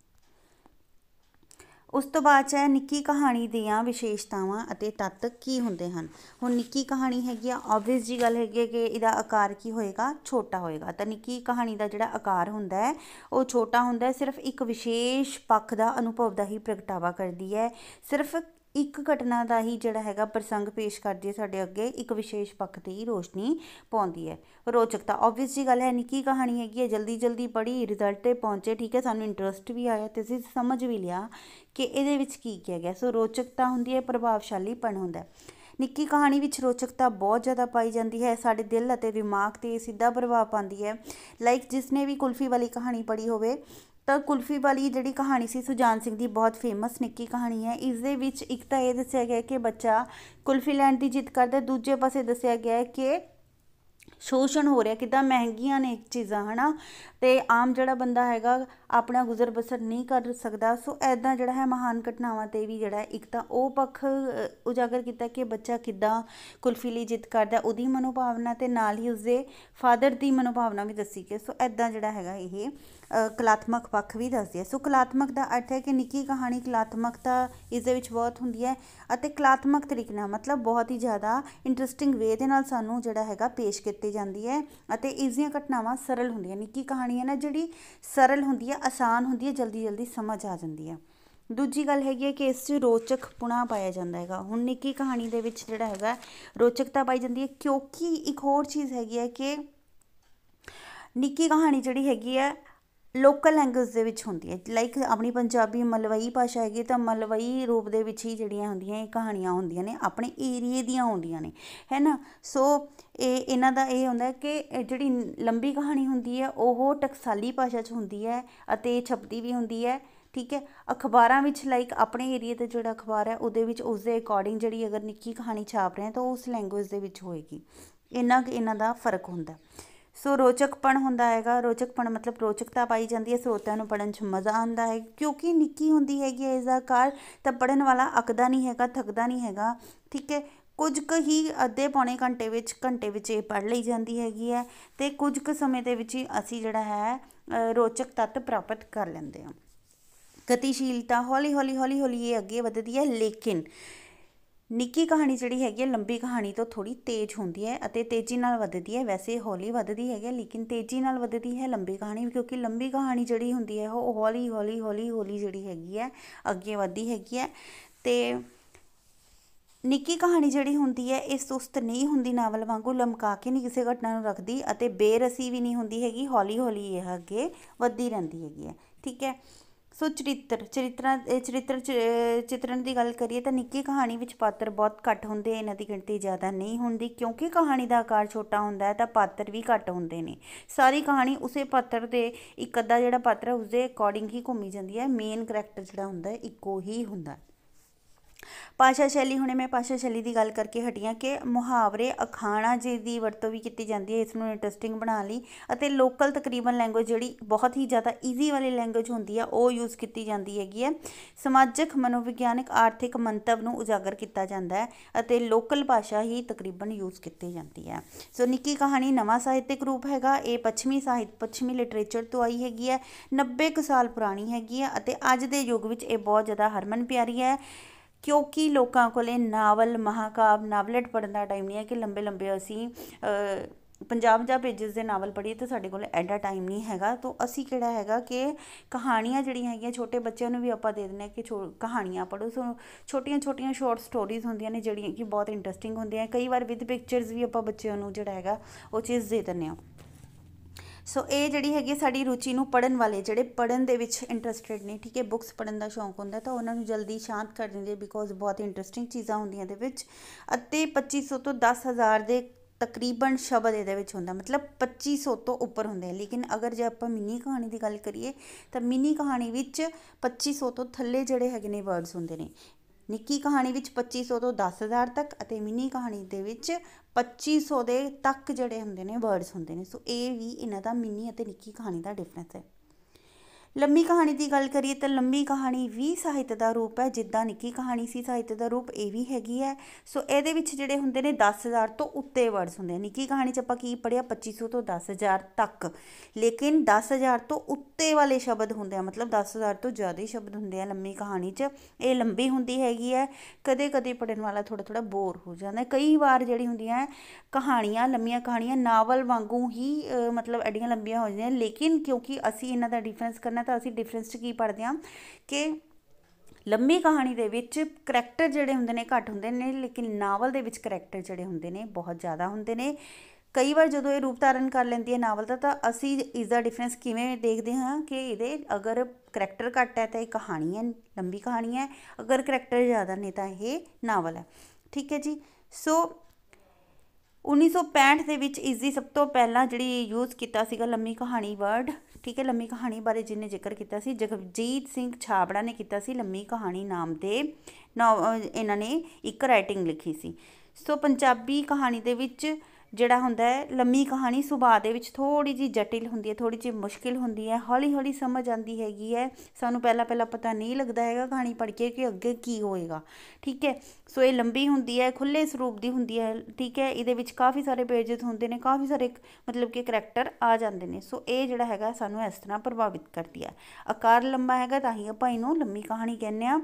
ਉਸ ਤੋਂ ਬਾਅਦ ਹੈ ਨਿੱਕੀ ਕਹਾਣੀ ਦੀਆਂ ਵਿਸ਼ੇਸ਼ਤਾਵਾਂ ਅਤੇ ਤੱਤ ਕੀ ਹੁੰਦੇ ਹਨ ਹੁਣ ਨਿੱਕੀ ਕਹਾਣੀ ਹੈਗੀ ਆ ਆਬਵੀਅਸ ਜੀ ਗੱਲ ਹੈਗੀ ਹੈ ਕਿ ਇਹਦਾ ਆਕਾਰ ਕੀ ਹੋਏਗਾ ਛੋਟਾ ਹੋਏਗਾ ਤਾਂ ਨਿੱਕੀ ਕਹਾਣੀ ਦਾ ਜਿਹੜਾ ਆਕਾਰ ਹੁੰਦਾ ਹੈ ਉਹ ਛੋਟਾ ਹੁੰਦਾ ਹੈ ਸਿਰਫ ਇੱਕ ਵਿਸ਼ੇਸ਼ ਪੱਖ ਦਾ ਅਨੁਭਵ ਦਾ ਹੀ ਪ੍ਰਗਟਾਵਾ ਕਰਦੀ ਹੈ ਸਿਰਫ ਇੱਕ ਘਟਨਾ ਦਾ ਹੀ ਜਿਹੜਾ ਹੈਗਾ ਪ੍ਰਸੰਗ ਪੇਸ਼ ਕਰਦੀ ਹੈ ਸਾਡੇ ਅੱਗੇ ਇੱਕ ਵਿਸ਼ੇਸ਼ ਪੱਖ ਤੇ ਹੀ ਰੋਸ਼ਨੀ ਪਾਉਂਦੀ ਹੈ ਰੋਚਕਤਾ ਆਬਵੀਅਸ ਜੀ ਗੱਲ ਹੈ ਨਿੱਕੀ ਕਹਾਣੀ ਹੈਗੀ ਹੈ ਜਲਦੀ ਜਲਦੀ ਪੜ੍ਹੀ ਰਿਜ਼ਲਟ ਤੇ ਪਹੁੰਚੇ ਠੀਕ ਹੈ ਸਾਨੂੰ ਇੰਟਰਸਟ ਵੀ ਆਇਆ ਤੇ ਅਸੀਂ ਸਮਝ ਵੀ ਲਿਆ ਕਿ ਇਹਦੇ ਵਿੱਚ ਕੀ ਕਿਹਾ ਗਿਆ ਸੋ ਰੋਚਕਤਾ ਹੁੰਦੀ ਹੈ ਪ੍ਰਭਾਵਸ਼ਾਲੀਪਣ ਹੁੰਦਾ ਹੈ ਨਿੱਕੀ ਕਹਾਣੀ ਵਿੱਚ ਰੋਚਕਤਾ ਬਹੁਤ ਜ਼ਿਆਦਾ ਪਾਈ ਜਾਂਦੀ ਹੈ ਸਾਡੇ ਦਿਲ ਅਤੇ ਦਿਮਾਗ ਤੇ ਸਿੱਧਾ ਪ੍ਰਭਾਵ ਪਾਉਂਦੀ ਹੈ ਲਾਈਕ ਜਿਸ ਨੇ ਵੀ ਕੁਲਫੀ ਵਾਲੀ ਕਹਾਣੀ ਪੜ੍ਹੀ ਹੋਵੇ ਤਾਂ ਕੁਲਫੀ ਵਾਲੀ ਜਿਹੜੀ ਕਹਾਣੀ ਸੀ ਸੁਜਾਨ ਸਿੰਘ ਦੀ ਬਹੁਤ ਫੇਮਸ ਨਿੱਕੀ ਕਹਾਣੀ ਹੈ ਇਸ ਦੇ ਵਿੱਚ ਇੱਕ ਤਾਂ ਇਹ ਦੱਸਿਆ ਗਿਆ ਕਿ ਬੱਚਾ ਕੁਲਫੀ ਲੈਣ ਦੀ ਜਿੱਦ ਕਰਦਾ ਦੂਜੇ ਪਾਸੇ ਦੱਸਿਆ ਗਿਆ ਹੈ ਕਿ ਸ਼ੋਸ਼ਣ ਹੋ ਰਿਹਾ ਕਿਦਾਂ ਮਹਿੰਗੀਆਂ ਨੇ ਇੱਕ ਚੀਜ਼ਾਂ ਹਨਾ ਤੇ ਆਮ ਜਿਹੜਾ ਬੰਦਾ ਹੈਗਾ ਆਪਣਾ ਗੁਜ਼ਰ ਬਸਰ ਨਹੀਂ ਕਰ ਸਕਦਾ ਸੋ ਐਦਾਂ ਜਿਹੜਾ ਹੈ ਮਹਾਨ ਘਟਨਾਵਾਂ ਤੇ ਵੀ ਜਿਹੜਾ ਇੱਕ ਤਾਂ ਉਹ ਪੱਖ ਉਜਾਗਰ ਕੀਤਾ ਕਿ ਬੱਚਾ ਕਿਦਾਂ ਕੁਲਫੀ ਲਈ ਜਿੱਤ ਕਰਦਾ ਉਹਦੀ ਮਨੋਭਾਵਨਾ ਤੇ ਨਾਲ ਹੀ ਉਸਦੇ ਫਾਦਰ ਦੀ ਮਨੋਭਾਵਨਾ ਵੀ ਦੱਸੀ ਕਿ ਸੋ ਐਦਾਂ ਜਿਹੜਾ ਹੈਗਾ ਇਹ ਕਲਾਤਮਕ ਪੱਖ ਵੀ ਦੱਸਦੀ ਹੈ ਸੋ ਕਲਾਤਮਕ ਦਾ ਅਰਥ ਹੈ ਕਿ ਨਿੱਕੀ ਕਹਾਣੀ ਕਲਾਤਮਕਤਾ ਇਸ ਦੇ ਵਿੱਚ ਬਹੁਤ ਹੁੰਦੀ ਹੈ ਅਤੇ ਕਲਾਤਮਕ ਤਰੀਕੇ ਨਾਲ ਮਤਲਬ ਬਹੁਤ ਹੀ ਜ਼ਿਆਦਾ ਇੰਟਰਸਟਿੰਗ ਵੇ ਦੇ ਨਾਲ ਸਾਨੂੰ ਜਿਹੜਾ ਹੈਗਾ ਪੇਸ਼ ਕੀਤੀ ਜਾਂਦੀ ਹੈ ਅਤੇ ਇਸ ਦੀਆਂ ਘਟਨਾਵਾਂ ਸਰਲ ਹੁੰਦੀਆਂ ਨਿੱਕੀ ਕਹਾਣੀ ਹੈ ਨਾ ਜਿਹੜੀ ਸਰਲ ਹੁੰਦੀ ਹੈ ਆਸਾਨ ਹੁੰਦੀ ਹੈ ਜਲਦੀ ਜਲਦੀ ਸਮਝ ਆ ਜਾਂਦੀ ਹੈ ਦੂਜੀ ਗੱਲ ਹੈਗੀ ਹੈ ਕਿ ਇਸ 'ਚ ਰੋਚਕ ਪੁਣਾ ਪਾਇਆ ਜਾਂਦਾ ਹੈਗਾ ਹੁਣ ਨਿੱਕੀ ਕਹਾਣੀ ਦੇ ਵਿੱਚ ਜਿਹੜਾ ਹੈਗਾ ਰੋਚਕਤਾ ਪਾਈ ਜਾਂਦੀ ਹੈ ਕਿਉਂਕਿ ਇੱਕ ਹੋਰ ਚੀਜ਼ ਹੈਗੀ ਹੈ ਕਿ ਨਿੱਕੀ ਕਹਾਣੀ ਜਿਹੜੀ ਹੈਗੀ ਹੈ ਲੋਕਲ ਲੈਂਗੁਏਜ ਦੇ ਵਿੱਚ ਹੁੰਦੀ ਹੈ ਲਾਈਕ ਆਪਣੀ ਪੰਜਾਬੀ ਮਲਵਈ ਭਾਸ਼ਾ ਹੈਗੀ ਤਾਂ ਮਲਵਈ ਰੂਪ ਦੇ ਵਿੱਚ ਹੀ ਜਿਹੜੀਆਂ ਹੁੰਦੀਆਂ ਇਹ ਕਹਾਣੀਆਂ ਹੁੰਦੀਆਂ ਨੇ ਆਪਣੇ ਏਰੀਏ ਦੀਆਂ ਹੁੰਦੀਆਂ ਨੇ ਹੈ ਨਾ ਸੋ ਇਹ ਇਹਨਾਂ ਦਾ ਇਹ ਹੁੰਦਾ ਕਿ ਜਿਹੜੀ ਲੰਬੀ ਕਹਾਣੀ ਹੁੰਦੀ ਹੈ ਉਹ ਟਕਸਾਲੀ ਭਾਸ਼ਾ 'ਚ ਹੁੰਦੀ ਹੈ ਅਤੇ ਛਪਦੀ ਵੀ ਹੁੰਦੀ ਹੈ ਠੀਕ ਹੈ ਅਖਬਾਰਾਂ ਵਿੱਚ ਲਾਈਕ ਆਪਣੇ ਏਰੀਆ ਦੇ ਜਿਹੜਾ ਅਖਬਾਰ ਹੈ ਉਹਦੇ ਵਿੱਚ ਉਸ ਦੇ ਅਕੋਰਡਿੰਗ ਜਿਹੜੀ ਅਗਰ ਨਿੱਕੀ ਕਹਾਣੀ ਛਾਪ ਰਹੇ ਤਾਂ ਉਸ ਲੈਂਗੁਏਜ ਦੇ ਵਿੱਚ ਹੋਏਗੀ ਇਹਨਾਂ ਇਹਨਾਂ ਦਾ ਫਰਕ ਹੁੰਦਾ ਸੋ ਰੋਚਕਪਣ ਹੁੰਦਾ ਹੈਗਾ ਰੋਚਕਪਣ ਮਤਲਬ ਰੋਚਕਤਾ ਪਾਈ ਜਾਂਦੀ ਹੈ ਸਰੋਤਿਆਂ ਨੂੰ ਪੜਨ 'ਚ ਮਜ਼ਾ ਆਉਂਦਾ ਹੈ ਕਿਉਂਕਿ ਨਿੱਕੀ ਹੁੰਦੀ ਹੈਗੀ ਇਸ ਦਾ ਕਾਰ ਤਾਂ ਪੜਨ ਵਾਲਾ ਅਕਦਾ ਨਹੀਂ ਹੈਗਾ ਥੱਕਦਾ ਨਹੀਂ ਹੈਗਾ ਠੀਕ ਹੈ ਕੁਝ ਕੁ ਹੀ ਅੱਧੇ ਪੌਣੇ ਘੰਟੇ ਵਿੱਚ ਘੰਟੇ ਵਿੱਚ ਇਹ ਪੜ ਲਈ ਜਾਂਦੀ ਹੈਗੀ ਹੈ ਤੇ ਕੁਝ ਕੁ ਸਮੇਂ ਦੇ ਵਿੱਚ ਹੀ ਅਸੀਂ ਜਿਹੜਾ ਹੈ ਰੋਚਕ ਤੱਤ ਪ੍ਰਾਪਤ ਕਰ ਲੈਂਦੇ ਹਾਂ ਗਤੀਸ਼ੀਲਤਾ ਹੌਲੀ ਹੌਲੀ ਹੌਲੀ ਹੌਲੀ ਇਹ ਅੱਗੇ ਵਧਦੀ ਹੈ ਲੇਕਿਨ ਨਿੱਕੀ ਕਹਾਣੀ ਜਿਹੜੀ ਹੈਗੀ ਹੈ ਲੰਬੀ ਕਹਾਣੀ ਤੋਂ ਥੋੜੀ ਤੇਜ਼ ਹੁੰਦੀ ਹੈ ਅਤੇ ਤੇਜ਼ੀ ਨਾਲ ਵੱਧਦੀ ਹੈ ਵੈਸੇ ਹੌਲੀ ਵੱਧਦੀ ਹੈਗੀ ਲੇਕਿਨ ਤੇਜ਼ੀ ਨਾਲ ਵੱਧਦੀ ਹੈ ਲੰਬੀ ਕਹਾਣੀ ਕਿਉਂਕਿ ਲੰਬੀ ਕਹਾਣੀ ਜਿਹੜੀ ਹੁੰਦੀ ਹੈ ਉਹ ਹੌਲੀ ਹੌਲੀ ਹੌਲੀ ਹੌਲੀ ਜਿਹੜੀ ਹੈਗੀ ਹੈ ਅੱਗੇ ਵੱਧਦੀ ਹੈਗੀ ਹੈ ਤੇ ਨਿੱਕੀ ਕਹਾਣੀ ਜਿਹੜੀ ਹੁੰਦੀ ਹੈ ਇਹ ਸੁਸਤ ਨਹੀਂ ਹੁੰਦੀ ਨਾਵਲ ਵਾਂਗੂ ਲਮਕਾ ਕੇ ਨਹੀਂ ਕਿਸੇ ਘਟਨਾ ਨੂੰ ਰੱਖਦੀ ਅਤੇ ਬੇਰਸੀ ਵੀ ਨਹੀਂ ਹੁੰਦੀ ਹੈਗੀ ਹੌਲੀ ਹੌਲੀ ਇਹ ਅੱਗੇ ਵੱਧਦੀ ਰਹਿੰਦੀ ਹੈਗੀ ਹੈ ਠੀਕ ਹੈ ਸੋ ਚਰਿੱਤਰ ਚਰਿੱਤਰਾਂ ਚਰਿੱਤਰ ਚਿਤਰਣ ਦੀ ਗੱਲ ਕਰੀਏ ਤਾਂ ਨਿੱਕੀ ਕਹਾਣੀ ਵਿੱਚ ਪਾਤਰ ਬਹੁਤ ਘੱਟ ਹੁੰਦੇ ਇਹਨਾਂ ਦੀ ਗਿਣਤੀ ਜ਼ਿਆਦਾ ਨਹੀਂ ਹੁੰਦੀ ਕਿਉਂਕਿ ਕਹਾਣੀ ਦਾ ਆਕਾਰ ਛੋਟਾ ਹੁੰਦਾ ਹੈ ਤਾਂ ਪਾਤਰ ਵੀ ਘੱਟ ਹੁੰਦੇ ਨੇ ਸਾਰੀ ਕਹਾਣੀ ਉਸੇ ਪਾਤਰ ਦੇ ਇੱਕ ਅੱਧਾ ਜਿਹੜਾ ਪਾਤਰ ਹੈ ਉਸ ਦੇ ਅਕੋਰਡਿੰਗ ਹੀ ਘੁੰਮੀ ਜਾਂਦੀ ਹੈ ਮੇਨ ਕੈਰੈਕਟਰ ਜਿਹੜਾ ਹੁੰਦਾ ਹੈ ਇੱਕੋ ਹੀ ਹੁੰਦਾ ਹੈ ਭਾਸ਼ਾ ਸ਼ੈਲੀ ਹੁਣੇ ਮੈਂ ਭਾਸ਼ਾ ਸ਼ੈਲੀ ਦੀ ਗੱਲ ਕਰਕੇ ਹਟੀਆਂ ਕਿ ਮੁਹਾਵਰੇ ਅਖਾਣਾ ਜੀ ਦੀ ਵਰਤੋਂ ਵੀ ਕੀਤੀ ਜਾਂਦੀ ਹੈ ਇਸ ਨੂੰ ਇੰਟਰਸਟਿੰਗ ਬਣਾਉਣ ਲਈ ਅਤੇ ਲੋਕਲ ਤਕਰੀਬਨ ਲੈਂਗੁਏਜ ਜਿਹੜੀ ਬਹੁਤ ਹੀ ਜ਼ਿਆਦਾ ਈਜ਼ੀ ਵਾਲੀ ਲੈਂਗੁਏਜ ਹੁੰਦੀ ਹੈ ਉਹ ਯੂਜ਼ ਕੀਤੀ ਜਾਂਦੀ ਹੈਗੀ ਹੈ ਸਮਾਜਿਕ ਮਨੋਵਿਗਿਆਨਿਕ ਆਰਥਿਕ ਮੰਤਵ ਨੂੰ ਉਜਾਗਰ ਕੀਤਾ ਜਾਂਦਾ ਹੈ ਅਤੇ ਲੋਕਲ ਭਾਸ਼ਾ ਹੀ ਤਕਰੀਬਨ ਯੂਜ਼ ਕੀਤੀ ਜਾਂਦੀ ਹੈ ਸੋ ਨਿੱਕੀ ਕਹਾਣੀ ਨਵਾਂ ਸਾਹਿਤਿਕ ਰੂਪ ਹੈਗਾ ਇਹ ਪੱਛਮੀ ਸਾਹਿਤ ਪੱਛਮੀ ਲਿਟਰੇਚਰ ਤੋਂ ਆਈ ਹੈਗੀ ਹੈ 90 ਕੁ ਸਾਲ ਪੁਰਾਣੀ ਹੈਗੀ ਹੈ ਅਤੇ ਅੱਜ ਦੇ ਯੁੱਗ ਵਿੱਚ ਇਹ ਬਹੁਤ ਜ਼ਿਆਦਾ ਹਰਮਨ ਪਿਆਰੀ ਹੈ ਕਿਉਂਕਿ ਲੋਕਾਂ ਕੋਲੇ ਨਾਵਲ ਮਹਾਕਾਵ ਨਾਵਲੇਟ ਪੜਨ ਦਾ ਟਾਈਮ ਨਹੀਂ ਹੈ ਕਿ ਲੰਬੇ ਲੰਬੇ ਅਸੀਂ ਪੰਜਾਬ ਜਾਂ ਪੇजेस ਦੇ ਨਾਵਲ ਪੜ੍ਹੀਏ ਤੇ ਸਾਡੇ ਕੋਲ ਐਡਾ ਟਾਈਮ ਨਹੀਂ ਹੈਗਾ ਤੋਂ ਅਸੀਂ ਕਿਹੜਾ ਹੈਗਾ ਕਿ ਕਹਾਣੀਆਂ ਜਿਹੜੀਆਂ ਹੈਗੀਆਂ ਛੋਟੇ ਬੱਚਿਆਂ ਨੂੰ ਵੀ ਆਪਾਂ ਦੇ ਦਿੰਨੇ ਕਿ ਕਹਾਣੀਆਂ ਪੜੋ ਸੋ ਛੋਟੀਆਂ ਛੋਟੀਆਂ ਸ਼ਾਰਟ ਸਟੋਰੀਜ਼ ਹੁੰਦੀਆਂ ਨੇ ਜਿਹੜੀਆਂ ਕਿ ਬਹੁਤ ਇੰਟਰਸਟਿੰਗ ਹੁੰਦੀਆਂ ਕਈ ਵਾਰ ਵਿਦ ਪਿਕਚਰਸ ਵੀ ਆਪਾਂ ਬੱਚਿਆਂ ਨੂੰ ਜਿਹੜਾ ਹੈਗਾ ਉਹ ਚੀਜ਼ ਦੇ ਦਿੰਨੇ ਆ ਸੋ ਇਹ ਜਿਹੜੀ ਹੈਗੀ ਸਾਡੀ ਰੁਚੀ ਨੂੰ ਪੜਨ ਵਾਲੇ ਜਿਹੜੇ ਪੜਨ ਦੇ ਵਿੱਚ ਇੰਟਰਸਟਿਡ ਨੇ ਠੀਕ ਹੈ ਬੁੱਕਸ ਪੜਨ ਦਾ ਸ਼ੌਂਕ ਹੁੰਦਾ ਤਾਂ ਉਹਨਾਂ ਨੂੰ ਜਲਦੀ ਸ਼ਾਂਤ ਕਰ ਦਿੰਦੇ ਬਿਕੋਜ਼ ਬਹੁਤ ਇੰਟਰਸਟਿੰਗ ਚੀਜ਼ਾਂ ਹੁੰਦੀਆਂ ਦੇ ਵਿੱਚ ਅਤੇ 2500 ਤੋਂ 10000 ਦੇ ਤਕਰੀਬਨ ਸ਼ਬਦ ਇਹਦੇ ਵਿੱਚ ਹੁੰਦਾ ਮਤਲਬ 2500 ਤੋਂ ਉੱਪਰ ਹੁੰਦੇ ਆ ਲੇਕਿਨ ਅਗਰ ਜੇ ਆਪਾਂ ਮਿਨੀ ਕਹਾਣੀ ਦੀ ਗੱਲ ਕਰੀਏ ਤਾਂ ਮਿਨੀ ਕਹਾਣੀ ਵਿੱਚ 2500 ਤੋਂ ਥੱਲੇ ਜਿਹੜੇ ਹੈਗੇ ਨੇ ਵਰਡਸ ਹੁੰਦੇ ਨੇ ਨਿੱਕੀ ਕਹਾਣੀ ਵਿੱਚ 2500 ਤੋਂ 10000 ਤੱਕ ਅਤੇ ਮਿੰਨੀ ਕਹਾਣੀ ਦੇ ਵਿੱਚ 2500 ਦੇ ਤੱਕ ਜਿਹੜੇ ਹੁੰਦੇ ਨੇ ਵਰਡਸ ਹੁੰਦੇ ਨੇ ਸੋ ਇਹ ਵੀ ਇਹਨਾਂ ਦਾ ਮਿੰਨੀ ਅਤੇ ਨਿੱਕੀ ਕਹਾਣੀ ਦਾ ਡਿਫਰੈਂਸ ਹੈ ਲੰਮੀ ਕਹਾਣੀ ਦੀ ਗੱਲ ਕਰੀਏ ਤਾਂ ਲੰਮੀ ਕਹਾਣੀ ਵੀ ਸਾਹਿਤ ਦਾ ਰੂਪ ਹੈ ਜਿੱਦਾਂ ਨਿੱਕੀ ਕਹਾਣੀ ਸੀ ਸਾਹਿਤ ਦਾ ਰੂਪ ਇਹ ਵੀ ਹੈਗੀ ਹੈ ਸੋ ਇਹਦੇ ਵਿੱਚ ਜਿਹੜੇ ਹੁੰਦੇ ਨੇ 10000 ਤੋਂ ਉੱਤੇ ਵਰਡਸ ਹੁੰਦੇ ਨੇ ਨਿੱਕੀ ਕਹਾਣੀ 'ਚ ਆਪਾਂ ਕੀ ਪੜਿਆ 2500 ਤੋਂ 10000 ਤੱਕ ਲੇਕਿਨ 10000 ਤੋਂ ਉੱਤੇ ਵਾਲੇ ਸ਼ਬਦ ਹੁੰਦੇ ਆ ਮਤਲਬ 10000 ਤੋਂ ਜ਼ਿਆਦਾ ਹੀ ਸ਼ਬਦ ਹੁੰਦੇ ਆ ਲੰਮੀ ਕਹਾਣੀ 'ਚ ਇਹ ਲੰਬੀ ਹੁੰਦੀ ਹੈਗੀ ਹੈ ਕਦੇ-ਕਦੇ ਪੜਨ ਵਾਲਾ ਥੋੜਾ-ਥੋੜਾ ਬੋਰ ਹੋ ਜਾਂਦਾ ਕਈ ਵਾਰ ਜਿਹੜੀ ਹੁੰਦੀਆਂ ਕਹਾਣੀਆਂ ਲੰਮੀਆਂ ਕਹਾਣੀਆਂ ਨਾਵਲ ਵਾਂਗੂ ਹੀ ਮਤਲਬ ਐਡੀਆਂ ਲੰਬੀਆਂ ਹੋ ਜਾਂਦੀਆਂ ਲੇਕਿਨ ਕਿਉਂਕਿ ਅਸੀਂ ਇਹਨਾਂ ਦਾ ਡਿਫਰੈਂਸ ਕਰਨਾ ਤਾਂ ਅਸੀਂ ਡਿਫਰੈਂਸ 'ਚ ਕੀ ਪੜਦੇ ਹਾਂ ਕਿ ਲੰਮੀ ਕਹਾਣੀ ਦੇ ਵਿੱਚ ਕਰੈਕਟਰ ਜਿਹੜੇ ਹੁੰਦੇ ਨੇ ਘੱਟ ਹੁੰਦੇ ਨੇ ਲੇਕਿਨ ਨਾਵਲ ਦੇ ਵਿੱਚ ਕਰੈਕਟਰ ਜਿਹੜੇ ਹੁੰਦੇ ਨੇ ਬਹੁਤ ਜ਼ਿਆਦਾ ਹੁੰਦੇ ਨੇ ਕਈ ਵਾਰ ਜਦੋਂ ਇਹ ਰੂਪ ਧਾਰਨ ਕਰ ਲੈਂਦੀ ਹੈ ਨਾਵਲ ਦਾ ਤਾਂ ਅਸੀਂ ਇਸ ਦਾ ਡਿਫਰੈਂਸ ਕਿਵੇਂ ਦੇਖਦੇ ਹਾਂ ਕਿ ਇਹਦੇ ਅਗਰ ਕਰੈਕਟਰ ਘੱਟ ਹੈ ਤਾਂ ਇਹ ਕਹਾਣੀ ਹੈ ਲੰਬੀ ਕਹਾਣੀ ਹੈ ਅਗਰ ਕਰੈਕਟਰ ਜ਼ਿਆਦਾ ਨੇ ਤਾਂ ਇਹ ਨਾਵਲ ਹੈ ਠੀਕ ਹੈ ਜੀ ਸੋ 1965 ਦੇ ਵਿੱਚ ਇਸ ਦੀ ਸਭ ਤੋਂ ਪਹਿਲਾਂ ਜਿਹੜੀ ਯੂਜ਼ ਕੀਤਾ ਸੀਗਾ ਲੰਮੀ ਕਹਾਣੀ ਵਰਡ ਠੀਕ ਹੈ ਲੰਮੀ ਕਹਾਣੀ ਬਾਰੇ ਜਿਹਨੇ ਜ਼ਿਕਰ ਕੀਤਾ ਸੀ ਜਗਜੀਤ ਸਿੰਘ ਛਾਬੜਾ ਨੇ ਕੀਤਾ ਸੀ ਲੰਮੀ ਕਹਾਣੀ ਨਾਮ ਤੇ ਇਹਨਾਂ ਨੇ ਇੱਕ ਰਾਈਟਿੰਗ ਲਿਖੀ ਸੀ ਸੋ ਪੰਜਾਬੀ ਕਹਾਣੀ ਦੇ ਵਿੱਚ ਜਿਹੜਾ ਹੁੰਦਾ ਹੈ ਲੰਮੀ ਕਹਾਣੀ ਸੁਭਾਅ ਦੇ ਵਿੱਚ ਥੋੜੀ ਜੀ ਜਟਿਲ ਹੁੰਦੀ ਹੈ ਥੋੜੀ ਜੀ ਮੁਸ਼ਕਿਲ ਹੁੰਦੀ ਹੈ ਹੌਲੀ ਹੌਲੀ ਸਮਝ ਆਂਦੀ ਹੈਗੀ ਹੈ ਸਾਨੂੰ ਪਹਿਲਾਂ ਪਹਿਲਾਂ ਪਤਾ ਨਹੀਂ ਲੱਗਦਾ ਹੈਗਾ ਕਹਾਣੀ ਪੜ੍ਹ ਕੇ ਕਿ ਅੱਗੇ ਕੀ ਹੋਏਗਾ ਠੀਕ ਹੈ ਸੋ ਇਹ ਲੰਬੀ ਹੁੰਦੀ ਹੈ ਖੁੱਲੇ ਸਰੂਪ ਦੀ ਹੁੰਦੀ ਹੈ ਠੀਕ ਹੈ ਇਹਦੇ ਵਿੱਚ ਕਾਫੀ ਸਾਰੇ ਪੇਜਸ ਹੁੰਦੇ ਨੇ ਕਾਫੀ ਸਾਰੇ ਮਤਲਬ ਕਿ ਕੈਰੈਕਟਰ ਆ ਜਾਂਦੇ ਨੇ ਸੋ ਇਹ ਜਿਹੜਾ ਹੈਗਾ ਸਾਨੂੰ ਇਸ ਤਰ੍ਹਾਂ ਪ੍ਰਭਾਵਿਤ ਕਰਦੀ ਹੈ ਆਕਾਰ ਲੰਬਾ ਹੈਗਾ ਤਾਂ ਹੀ ਆਪਾਂ ਇਹਨੂੰ ਲੰਮੀ ਕਹਾਣੀ ਕਹਿੰਦੇ ਆ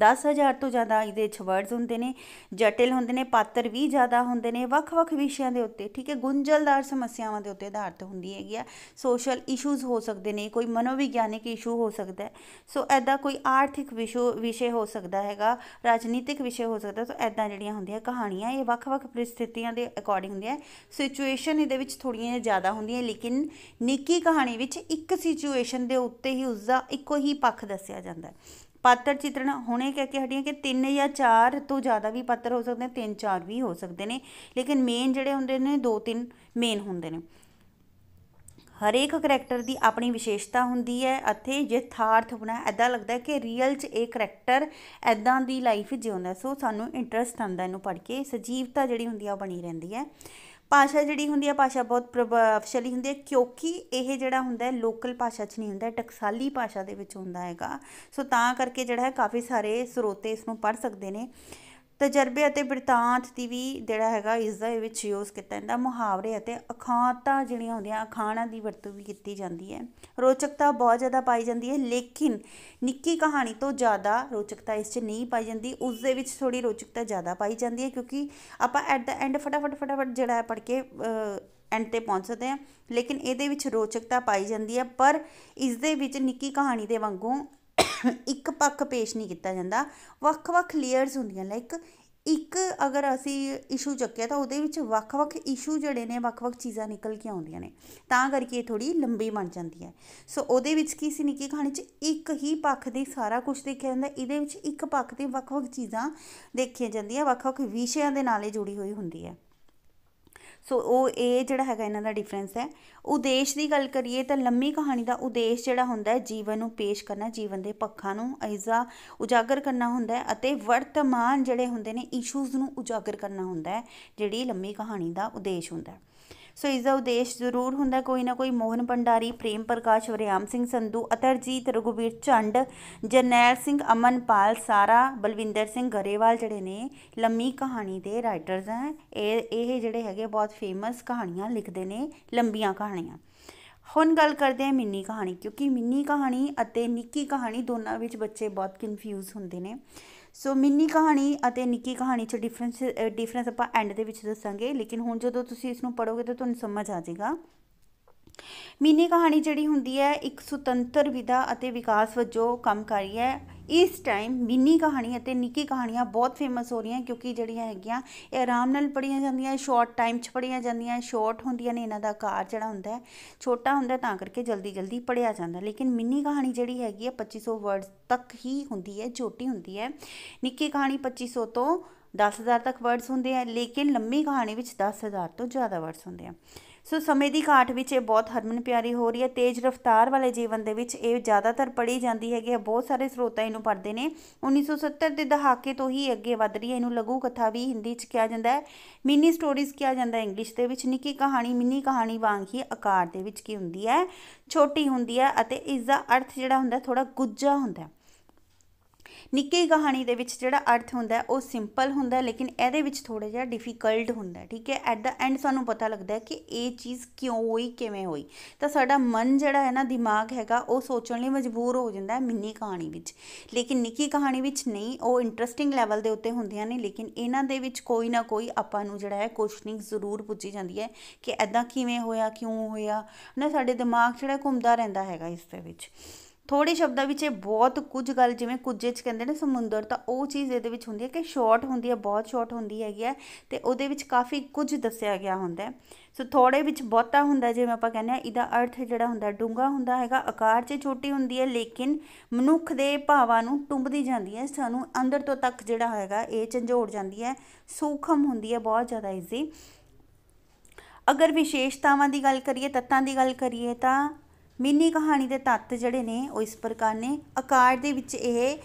10000 ਤੋਂ ਜ਼ਿਆਦਾ ਇਹਦੇ ਵਿੱਚ ਵਰਡਸ ਹੁੰਦੇ ਨੇ ਜਟਿਲ ਹੁੰਦੇ ਨੇ ਪਾਤਰ ਵੀ ਜ਼ਿਆਦਾ ਹੁੰਦੇ ਨੇ ਵੱਖ-ਵੱਖ ਵਿਸ਼ਿਆਂ ਦੇ ਉੱਤੇ ਠੀਕ ਹੈ ਗੁੰਝਲਦਾਰ ਸਮੱਸਿਆਵਾਂ ਦੇ ਉੱਤੇ ਆਧਾਰਿਤ ਹੁੰਦੀ ਹੈਗੀ ਆ ਸੋਸ਼ਲ ਇਸ਼ੂਜ਼ ਹੋ ਸਕਦੇ ਨੇ ਕੋਈ ਮਨੋਵਿਗਿਆਨਿਕ ਇਸ਼ੂ ਹੋ ਸਕਦਾ ਹੈ ਸੋ ਐਦਾ ਕੋਈ ਆਰਥਿਕ ਵਿਸ਼ੇ ਹੋ ਸਕਦਾ ਹੈਗਾ ਰਾਜਨੀਤਿਕ ਵਿਸ਼ੇ ਹੋ ਸਕਦਾ ਸੋ ਐਦਾਂ ਜਿਹੜੀਆਂ ਹੁੰਦੀਆਂ ਕਹਾਣੀਆਂ ਇਹ ਵੱਖ-ਵੱਖ ਪ੍ਰਸਥਿਤੀਆਂ ਦੇ ਅਕੋਰਡਿੰਗ ਹੁੰਦੀਆਂ ਸਿਚੁਏਸ਼ਨ ਇਹਦੇ ਵਿੱਚ ਥੋੜੀਆਂ ਜ਼ਿਆਦਾ ਹੁੰਦੀਆਂ ਲੇਕਿਨ ਨਿੱਕੀ ਕਹਾਣੀ ਵਿੱਚ ਇੱਕ ਸਿਚੁਏਸ਼ਨ ਦੇ ਉੱਤੇ ਹੀ ਉਸ ਦਾ ਇੱਕੋ ਹੀ ਪੱਖ ਦੱਸਿਆ ਜਾਂਦਾ ਹੈ ਪਾਤਰ ਚਿਤਰਣ ਹੁਣੇ ਕਹਿ ਕੇ ਹਟੀਆਂ ਕਿ ਤਿੰਨ ਜਾਂ ਚਾਰ ਤੋਂ ਜ਼ਿਆਦਾ ਵੀ ਪਾਤਰ ਹੋ ਸਕਦੇ ਨੇ ਤਿੰਨ ਚਾਰ ਵੀ ਹੋ ਸਕਦੇ ਨੇ ਲੇਕਿਨ ਮੇਨ ਜਿਹੜੇ ਹੁੰਦੇ ਨੇ ਦੋ ਤਿੰਨ ਮੇਨ ਹੁੰਦੇ ਨੇ ਹਰੇਕ ਕੈਰੈਕਟਰ ਦੀ ਆਪਣੀ ਵਿਸ਼ੇਸ਼ਤਾ ਹੁੰਦੀ ਹੈ ਅਤੇ ਯਥਾਰਥ ਬਣਾ ਐਦਾਂ ਲੱਗਦਾ ਕਿ ਰੀਅਲ 'ਚ ਇਹ ਕੈਰੈਕਟਰ ਐਦਾਂ ਦੀ ਲਾਈਫ ਜਿਉਂਦਾ ਸੋ ਸਾਨੂੰ ਇੰਟਰਸਟ ਆਉਂਦਾ ਇਹਨੂੰ ਪੜ੍ਹ ਕੇ ਸਜੀਵਤਾ ਜਿਹੜੀ ਹੁੰਦੀ ਆ ਉਹ ਬਣੀ ਰਹਿੰਦੀ ਹੈ ਭਾਸ਼ਾ ਜਿਹੜੀ ਹੁੰਦੀ ਹੈ ਭਾਸ਼ਾ ਬਹੁਤ ਪ੍ਰਭਾਵਸ਼ਾਲੀ ਹੁੰਦੀ ਹੈ ਕਿਉਂਕਿ ਇਹ ਜਿਹੜਾ ਹੁੰਦਾ ਹੈ ਲੋਕਲ ਭਾਸ਼ਾ 'ਚ ਨਹੀਂ ਹੁੰਦਾ ਟਕਸਾਲੀ ਭਾਸ਼ਾ ਦੇ ਵਿੱਚ ਹੁੰਦਾ ਹੈਗਾ ਸੋ ਤਾਂ ਕਰਕੇ ਜਿਹੜਾ ਹੈ ਕਾਫੀ ਸਾਰੇ ਸਰੋਤੇ ਇਸ ਨੂੰ ਪੜ੍ਹ ਸਕਦੇ ਨੇ ਤਜਰਬੇ ਅਤੇ ਬਿਰਤਾਂਤ ਦੀ ਵੀ ਜਿਹੜਾ ਹੈਗਾ ਇਸ ਦਾ ਵਿੱਚ ਯੂਜ਼ ਕੀਤਾ ਜਾਂਦਾ ਮੁਹਾਵਰੇ ਅਤੇ ਅਖਾਂਤਾਂ ਜਿਹੜੀਆਂ ਹੁੰਦੀਆਂ ਅਖਾਣਾਂ ਦੀ ਵਰਤੋਂ ਵੀ ਕੀਤੀ ਜਾਂਦੀ ਹੈ ਰੋਚਕਤਾ ਬਹੁਤ ਜ਼ਿਆਦਾ ਪਾਈ ਜਾਂਦੀ ਹੈ ਲੇਕਿਨ ਨਿੱਕੀ ਕਹਾਣੀ ਤੋਂ ਜ਼ਿਆਦਾ ਰੋਚਕਤਾ ਇਸ 'ਚ ਨਹੀਂ ਪਾਈ ਜਾਂਦੀ ਉਸ ਦੇ ਵਿੱਚ ਥੋੜੀ ਰੋਚਕਤਾ ਜ਼ਿਆਦਾ ਪਾਈ ਜਾਂਦੀ ਹੈ ਕਿਉਂਕਿ ਆਪਾਂ ਐਟ ਦਾ ਐਂਡ ਫਟਾਫਟ ਫਟਾਫਟ ਜਿਹੜਾ ਹੈ ਪੜ ਕੇ ਐਂਡ ਤੇ ਪਹੁੰਚ ਸਕਦੇ ਹਾਂ ਲੇਕਿਨ ਇਹਦੇ ਵਿੱਚ ਰੋਚਕਤਾ ਪਾਈ ਜਾਂਦੀ ਹੈ ਪਰ ਇਸ ਦੇ ਵਿੱਚ ਨਿੱਕੀ ਕਹਾਣੀ ਦੇ ਵਾਂਗੂ ਇੱਕ ਪੱਖ ਪੇਸ਼ ਨਹੀਂ ਕੀਤਾ ਜਾਂਦਾ ਵੱਖ-ਵੱਖ ਲੇਅਰਸ ਹੁੰਦੀਆਂ ਲਾਈਕ ਇੱਕ ਅਗਰ ਅਸੀਂ ਇਸ਼ੂ ਚੱਕਿਆ ਤਾਂ ਉਹਦੇ ਵਿੱਚ ਵੱਖ-ਵੱਖ ਇਸ਼ੂ ਜਿਹੜੇ ਨੇ ਵੱਖ-ਵੱਖ ਚੀਜ਼ਾਂ ਨਿਕਲ ਕੇ ਆਉਂਦੀਆਂ ਨੇ ਤਾਂ ਕਰਕੇ ਇਹ ਥੋੜੀ ਲੰਬੀ ਬਣ ਜਾਂਦੀ ਹੈ ਸੋ ਉਹਦੇ ਵਿੱਚ ਕੀ ਸੀ ਨਿੱਕੀ ਕਹਾਣੀ 'ਚ ਇੱਕ ਹੀ ਪੱਖ ਦੀ ਸਾਰਾ ਕੁਝ ਦੇਖਿਆ ਜਾਂਦਾ ਇਹਦੇ ਵਿੱਚ ਇੱਕ ਪੱਖ ਦੀ ਵੱਖ-ਵੱਖ ਚੀਜ਼ਾਂ ਦੇਖੀਆਂ ਜਾਂਦੀਆਂ ਵੱਖ-ਵੱਖ ਵਿਸ਼ਿਆਂ ਦੇ ਨਾਲੇ ਜੁੜੀ ਹੋਈ ਹੁੰਦੀ ਹੈ ਸੋ ਉਹ ਇਹ ਜਿਹੜਾ ਹੈਗਾ ਇਹਨਾਂ ਦਾ ਡਿਫਰੈਂਸ ਹੈ ਉਦੇਸ਼ ਦੀ ਗੱਲ ਕਰੀਏ ਤਾਂ ਲੰਮੀ ਕਹਾਣੀ ਦਾ ਉਦੇਸ਼ ਜਿਹੜਾ ਹੁੰਦਾ ਹੈ ਜੀਵਨ ਨੂੰ ਪੇਸ਼ ਕਰਨਾ ਜੀਵਨ ਦੇ ਪੱਖਾਂ ਨੂੰ ਐਜ਼ਾ ਉਜਾਗਰ ਕਰਨਾ ਹੁੰਦਾ ਹੈ ਅਤੇ ਵਰਤਮਾਨ ਜਿਹੜੇ ਹੁੰਦੇ ਨੇ ਇਸ਼ੂਜ਼ ਨੂੰ ਉਜਾਗਰ ਕਰਨਾ ਹੁੰਦਾ ਹੈ ਜਿਹੜੀ ਲੰਮੀ ਕਹਾਣੀ ਦਾ ਉਦੇਸ਼ ਹੁੰਦਾ ਹੈ ਸੋ ਇਸ ਦਾ ਉਦੇਸ਼ ਜ਼ਰੂਰ ਹੁੰਦਾ ਕੋਈ ਨਾ ਕੋਈ ਮੋਹਨ ਭੰਡਾਰੀ ਪ੍ਰੇਮ ਪ੍ਰਕਾਸ਼ ਵਰਿਆਮ ਸਿੰਘ ਸੰਧੂ ਅਤਰਜੀਤ ਰਗੂਬੀਰ ਚੰਡ ਜਰਨੈਲ ਸਿੰਘ ਅਮਨਪਾਲ ਸਾਰਾ ਬਲਵਿੰਦਰ ਸਿੰਘ ਗਰੇਵਾਲ ਜਿਹੜੇ ਨੇ ਲੰਮੀ ਕਹਾਣੀ ਦੇ ਰਾਈਟਰਸ ਹੈ ਇਹ ਇਹ ਜਿਹੜੇ ਹੈਗੇ ਬਹੁਤ ਫੇਮਸ ਕਹਾਣੀਆਂ ਲਿਖਦੇ ਨੇ ਲੰਬੀਆਂ ਕਹਾਣੀਆਂ ਹੁਣ ਗੱਲ ਕਰਦੇ ਹਾਂ ਮਿੰਨੀ ਕਹਾਣੀ ਕਿਉਂਕਿ ਮਿੰਨੀ ਕਹਾਣੀ ਅਤੇ ਨਿੱਕੀ ਕਹਾਣੀ ਦੋਨਾਂ ਵਿੱਚ ਬੱਚੇ ਬਹੁਤ ਕਨਫਿਊਜ਼ ਹੁੰਦੇ ਨੇ ਸੋ ਮਿੰਨੀ ਕਹਾਣੀ ਅਤੇ ਨਿੱਕੀ ਕਹਾਣੀ 'ਚ ਡਿਫਰੈਂਸ ਡਿਫਰੈਂਸ ਆਪਾਂ ਐਂਡ ਦੇ ਵਿੱਚ ਦੱਸਾਂਗੇ ਲੇਕਿਨ ਹੁਣ ਜਦੋਂ ਤੁਸੀਂ ਇਸ ਨੂੰ ਪੜੋਗੇ ਤਾਂ ਤੁਹਾਨੂੰ ਸਮਝ ਆ ਜਾਏਗਾ ਮਿਨੀ ਕਹਾਣੀ ਜਿਹੜੀ ਹੁੰਦੀ ਹੈ ਇੱਕ ਸੁਤੰਤਰ ਵਿਧਾ ਅਤੇ ਵਿਕਾਸ ਵਜੋਂ ਕੰਮ ਕਰ ਰਹੀ ਹੈ ਇਸ ਟਾਈਮ ਮਿੰਨੀ ਕਹਾਣੀ ਅਤੇ ਨਿੱਕੀ ਕਹਾਣੀਆਂ ਬਹੁਤ ਫੇਮਸ ਹੋ ਰਹੀਆਂ ਕਿਉਂਕਿ ਜਿਹੜੀਆਂ ਹੈਗੀਆਂ ਇਹ ਆਰਾਮ ਨਾਲ ਪੜੀਆਂ ਜਾਂਦੀਆਂ ਸ਼ਾਰਟ ਟਾਈਮ 'ਚ ਪੜੀਆਂ ਜਾਂਦੀਆਂ ਸ਼ਾਰਟ ਹੁੰਦੀਆਂ ਨੇ ਇਹਨਾਂ ਦਾ ਆਕਾਰ ਜਿਹੜਾ ਹੁੰਦਾ ਹੈ ਛੋਟਾ ਹੁੰਦਾ ਤਾਂ ਕਰਕੇ ਜਲਦੀ ਜਲਦੀ ਪੜਿਆ ਜਾਂਦਾ ਲੇਕਿਨ ਮਿੰਨੀ ਕਹਾਣੀ ਜਿਹੜੀ ਹੈਗੀ ਹੈ 2500 ਵਰਡਸ ਤੱਕ ਹੀ ਹੁੰਦੀ ਹੈ ਛੋਟੀ ਹੁੰਦੀ ਹੈ ਨਿੱਕੀ ਕਹਾਣੀ 2500 ਤੋਂ 10000 ਤੱਕ ਵਰਡਸ ਹੁੰਦੇ ਆ ਲੇਕਿਨ ਲੰਮੀ ਕਹਾਣੀ ਵਿੱਚ 10000 ਤੋਂ ਜ਼ਿਆਦਾ ਵਰਡਸ ਹੁੰਦੇ ਆ ਸੋ ਸਮੇਂ ਦੀ ਘਾਟ ਵਿੱਚ ਇਹ ਬਹੁਤ ਹਰਮਨ ਪਿਆਰੀ ਹੋ ਰਹੀ ਹੈ ਤੇਜ਼ ਰਫ਼ਤਾਰ ਵਾਲੇ ਜੀਵਨ ਦੇ ਵਿੱਚ ਇਹ ਜ਼ਿਆਦਾਤਰ ਪੜੀ ਜਾਂਦੀ ਹੈਗੀ ਹੈ ਬਹੁਤ ਸਾਰੇ ਸਰੋਤਾ ਇਹਨੂੰ ਪੜ੍ਹਦੇ ਨੇ 1970 ਦੇ ਦਹਾਕੇ ਤੋਂ ਹੀ ਅੱਗੇ ਵਧ ਰਹੀ ਹੈ ਇਹਨੂੰ ਲਘੂ ਕਥਾ ਵੀ ਹਿੰਦੀ 'ਚ ਕਿਹਾ ਜਾਂਦਾ ਹੈ ਮਿਨੀ ਸਟੋਰੀਜ਼ ਕਿਹਾ ਜਾਂਦਾ ਹੈ ਇੰਗਲਿਸ਼ ਦੇ ਵਿੱਚ ਨਿੱਕੀ ਕਹਾਣੀ ਮਿਨੀ ਕਹਾਣੀ ਵਾਂਗ ਹੀ ਆਕਾਰ ਦੇ ਵਿੱਚ ਕੀ ਹੁੰਦੀ ਹੈ ਛੋਟੀ ਹੁੰਦੀ ਹੈ ਅਤੇ ਇਸ ਦਾ ਅਰਥ ਜਿਹੜਾ ਹੁੰਦਾ ਥੋੜਾ ਗੁੱਜਾ ਹੁੰਦਾ ਹੈ ਨਿੱਕੀ ਕਹਾਣੀ ਦੇ ਵਿੱਚ ਜਿਹੜਾ ਅਰਥ ਹੁੰਦਾ ਉਹ ਸਿੰਪਲ ਹੁੰਦਾ ਲੇਕਿਨ ਇਹਦੇ ਵਿੱਚ ਥੋੜਾ ਜਿਹਾ ਡਿਫਿਕਲਟ ਹੁੰਦਾ ਠੀਕ ਹੈ ਐਟ ਦਾ ਐਂਡ ਸਾਨੂੰ ਪਤਾ ਲੱਗਦਾ ਕਿ ਇਹ ਚੀਜ਼ ਕਿਉਂ ਹੋਈ ਕਿਵੇਂ ਹੋਈ ਤਾਂ ਸਾਡਾ ਮਨ ਜਿਹੜਾ ਹੈ ਨਾ ਦਿਮਾਗ ਹੈਗਾ ਉਹ ਸੋਚਣ ਲਈ ਮਜਬੂਰ ਹੋ ਜਾਂਦਾ ਹੈ ਮਿੰਨੀ ਕਹਾਣੀ ਵਿੱਚ ਲੇਕਿਨ ਨਿੱਕੀ ਕਹਾਣੀ ਵਿੱਚ ਨਹੀਂ ਉਹ ਇੰਟਰਸਟਿੰਗ ਲੈਵਲ ਦੇ ਉੱਤੇ ਹੁੰਦੀਆਂ ਨੇ ਲੇਕਿਨ ਇਹਨਾਂ ਦੇ ਵਿੱਚ ਕੋਈ ਨਾ ਕੋਈ ਆਪਾਂ ਨੂੰ ਜਿਹੜਾ ਹੈ ਕੁਐਸਚਨਿੰਗ ਜ਼ਰੂਰ ਪੁੱਛੀ ਜਾਂਦੀ ਹੈ ਕਿ ਐਦਾਂ ਕਿਵੇਂ ਹੋਇਆ ਕਿਉਂ ਹੋਇਆ ਨਾ ਸਾਡੇ ਦਿਮਾਗ ਜਿਹੜਾ ਘੁੰਮਦਾ ਰਹਿੰਦਾ ਹੈਗਾ ਇਸ ਦੇ ਵਿੱਚ ਥੋੜੇ ਸ਼ਬਦਾਂ ਵਿੱਚ ਇਹ ਬਹੁਤ ਕੁਝ ਗੱਲ ਜਿਵੇਂ ਕੁਝੇ ਚ ਕਹਿੰਦੇ ਨੇ ਸਮੁੰਦਰ ਤਾਂ ਉਹ ਚੀਜ਼ ਇਹਦੇ ਵਿੱਚ ਹੁੰਦੀ ਹੈ ਕਿ ਸ਼ਾਰਟ ਹੁੰਦੀ ਹੈ ਬਹੁਤ ਸ਼ਾਰਟ ਹੁੰਦੀ ਹੈਗੀ ਹੈ ਤੇ ਉਹਦੇ ਵਿੱਚ ਕਾਫੀ ਕੁਝ ਦੱਸਿਆ ਗਿਆ ਹੁੰਦਾ ਹੈ ਸੋ ਥੋੜੇ ਵਿੱਚ ਬਹੁਤਾ ਹੁੰਦਾ ਜਿਵੇਂ ਆਪਾਂ ਕਹਿੰਦੇ ਆ ਇਹਦਾ ਅਰਥ ਜਿਹੜਾ ਹੁੰਦਾ ਡੂੰਗਾ ਹੁੰਦਾ ਹੈਗਾ ਆਕਾਰ 'ਚ ਛੋਟੀ ਹੁੰਦੀ ਹੈ ਲੇਕਿਨ ਮਨੁੱਖ ਦੇ ਭਾਵਾਂ ਨੂੰ ਟੁੰਬਦੀ ਜਾਂਦੀ ਹੈ ਸਾਨੂੰ ਅੰਦਰ ਤੋਂ ਤੱਕ ਜਿਹੜਾ ਹੈਗਾ ਇਹ ਝੰਜੋੜ ਜਾਂਦੀ ਹੈ ਸੂਖਮ ਹੁੰਦੀ ਹੈ ਬਹੁਤ ਜ਼ਿਆਦਾ ਇਜ਼ੀ ਅਗਰ ਵਿਸ਼ੇਸ਼ਤਾਵਾਂ ਦੀ ਗੱਲ ਕਰੀਏ ਤੱਤਾਂ ਦੀ ਗੱਲ ਕਰੀਏ ਤਾਂ ਮਿੰਨੀ ਕਹਾਣੀ ਦੇ ਤੱਤ ਜਿਹੜੇ ਨੇ ਉਹ ਇਸ ਪ੍ਰਕਾਰ ਨੇ ਆਕਾਰ ਦੇ ਵਿੱਚ ਇਹ